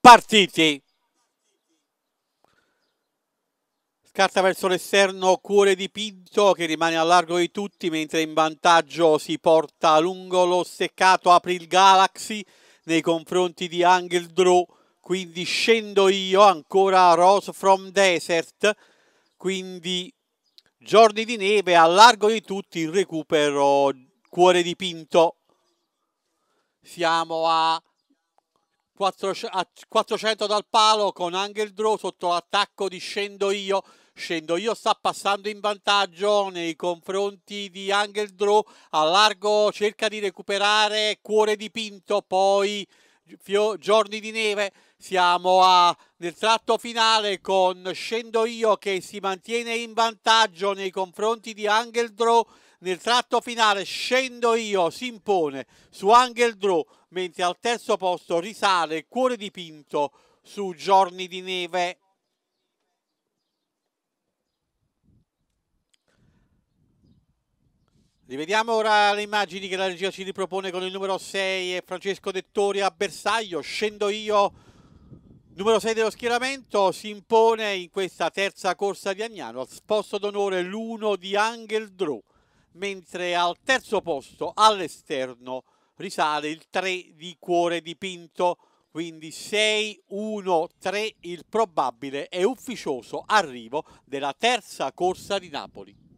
partiti. Scarta verso l'esterno Cuore dipinto che rimane a largo di tutti mentre in vantaggio si porta lungo lo steccato April Galaxy nei confronti di Angel Draw quindi scendo io ancora Rose from Desert quindi giorni di neve a largo di tutti il recupero Cuore dipinto. siamo a 400 dal palo con Angel Draw sotto l'attacco di Scendo Io. Scendo Io sta passando in vantaggio nei confronti di Angel Draw. A largo cerca di recuperare Cuore dipinto, poi giorni di neve, siamo a, nel tratto finale con Scendo Io che si mantiene in vantaggio nei confronti di Angel Draw. Nel tratto finale Scendo Io si impone su Angel Draw, mentre al terzo posto risale Cuore dipinto su Giorni di neve. Rivediamo ora le immagini che la regia ci ripropone con il numero 6 e Francesco Dettori a bersaglio. Scendo io, numero 6 dello schieramento, si impone in questa terza corsa di Agnano al posto d'onore l'1 di Angel Drew, mentre al terzo posto all'esterno risale il 3 di Cuore Dipinto. Quindi 6-1-3 il probabile e ufficioso arrivo della terza corsa di Napoli.